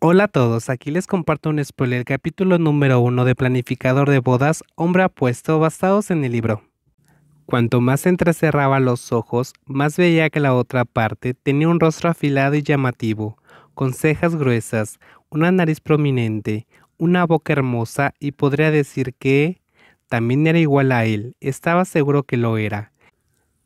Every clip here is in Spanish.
Hola a todos, aquí les comparto un spoiler, capítulo número uno de Planificador de Bodas, Hombre Apuesto, basados en el libro. Cuanto más entrecerraba los ojos, más veía que la otra parte tenía un rostro afilado y llamativo, con cejas gruesas, una nariz prominente, una boca hermosa y podría decir que... También era igual a él, estaba seguro que lo era.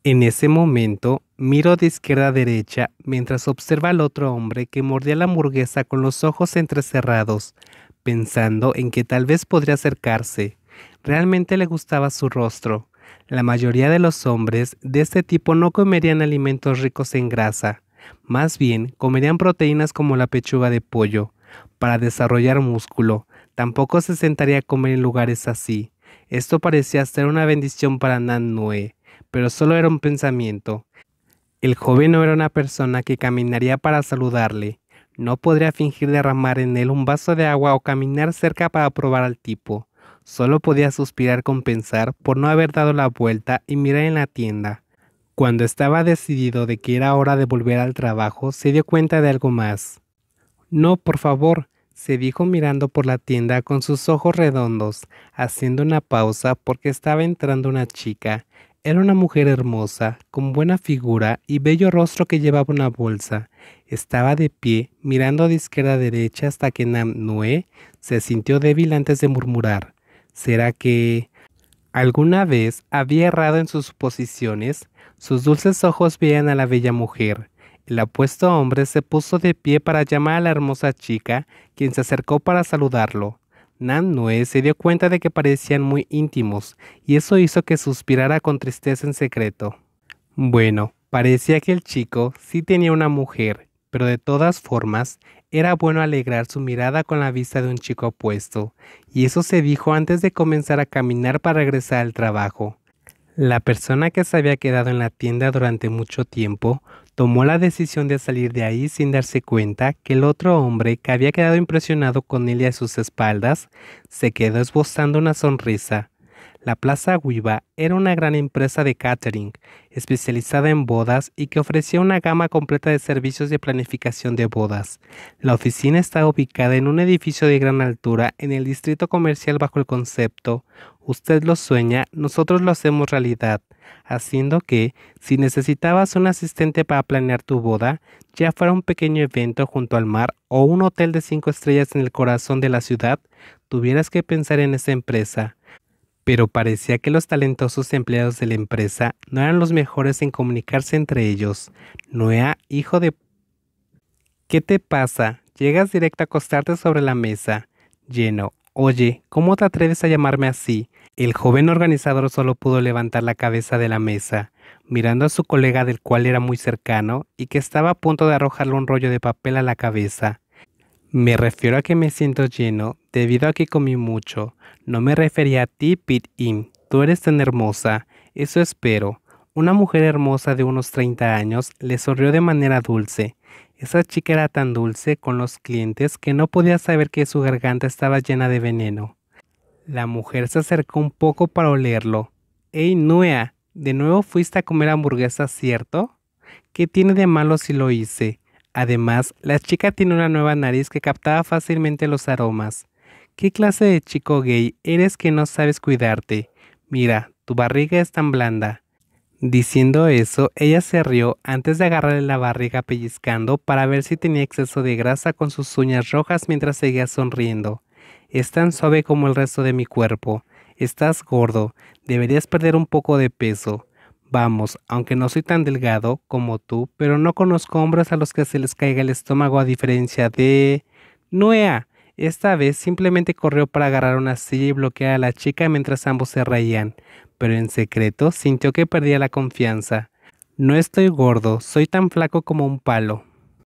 En ese momento, miro de izquierda a derecha mientras observa al otro hombre que mordía la hamburguesa con los ojos entrecerrados, pensando en que tal vez podría acercarse. Realmente le gustaba su rostro. La mayoría de los hombres de este tipo no comerían alimentos ricos en grasa, más bien comerían proteínas como la pechuga de pollo, para desarrollar músculo. Tampoco se sentaría a comer en lugares así. Esto parecía ser una bendición para Nan pero solo era un pensamiento. El joven no era una persona que caminaría para saludarle. No podría fingir derramar en él un vaso de agua o caminar cerca para probar al tipo. Solo podía suspirar con pensar por no haber dado la vuelta y mirar en la tienda. Cuando estaba decidido de que era hora de volver al trabajo, se dio cuenta de algo más. No, por favor, se dijo mirando por la tienda con sus ojos redondos, haciendo una pausa porque estaba entrando una chica. Era una mujer hermosa, con buena figura y bello rostro que llevaba una bolsa. Estaba de pie, mirando de izquierda a derecha hasta que Nam Nue se sintió débil antes de murmurar. ¿Será que... alguna vez había errado en sus posiciones. Sus dulces ojos veían a la bella mujer. El apuesto hombre se puso de pie para llamar a la hermosa chica, quien se acercó para saludarlo. Nan Nue se dio cuenta de que parecían muy íntimos, y eso hizo que suspirara con tristeza en secreto. Bueno, parecía que el chico sí tenía una mujer, pero de todas formas, era bueno alegrar su mirada con la vista de un chico opuesto, y eso se dijo antes de comenzar a caminar para regresar al trabajo. La persona que se había quedado en la tienda durante mucho tiempo tomó la decisión de salir de ahí sin darse cuenta que el otro hombre que había quedado impresionado con él y a sus espaldas se quedó esbozando una sonrisa. La Plaza Guiba era una gran empresa de catering, especializada en bodas y que ofrecía una gama completa de servicios de planificación de bodas. La oficina está ubicada en un edificio de gran altura en el distrito comercial bajo el concepto Usted lo sueña, nosotros lo hacemos realidad, haciendo que, si necesitabas un asistente para planear tu boda, ya fuera un pequeño evento junto al mar o un hotel de cinco estrellas en el corazón de la ciudad, tuvieras que pensar en esa empresa. Pero parecía que los talentosos empleados de la empresa no eran los mejores en comunicarse entre ellos. Noea, hijo de... ¿Qué te pasa? Llegas directo a acostarte sobre la mesa, lleno, Oye, ¿cómo te atreves a llamarme así? El joven organizador solo pudo levantar la cabeza de la mesa, mirando a su colega del cual era muy cercano y que estaba a punto de arrojarle un rollo de papel a la cabeza. Me refiero a que me siento lleno debido a que comí mucho. No me refería a ti, Pit Im. Tú eres tan hermosa. Eso espero. Una mujer hermosa de unos 30 años le sonrió de manera dulce. Esa chica era tan dulce con los clientes que no podía saber que su garganta estaba llena de veneno. La mujer se acercó un poco para olerlo. ¡Ey, Nuea! ¿De nuevo fuiste a comer hamburguesas, cierto? ¿Qué tiene de malo si lo hice? Además, la chica tiene una nueva nariz que captaba fácilmente los aromas. ¿Qué clase de chico gay eres que no sabes cuidarte? Mira, tu barriga es tan blanda. Diciendo eso, ella se rió antes de agarrarle la barriga pellizcando para ver si tenía exceso de grasa con sus uñas rojas mientras seguía sonriendo. Es tan suave como el resto de mi cuerpo. Estás gordo, deberías perder un poco de peso. Vamos, aunque no soy tan delgado como tú, pero no conozco hombres a los que se les caiga el estómago a diferencia de... ¡Nuea! Esta vez simplemente corrió para agarrar una silla y bloquear a la chica mientras ambos se reían, pero en secreto sintió que perdía la confianza. No estoy gordo, soy tan flaco como un palo,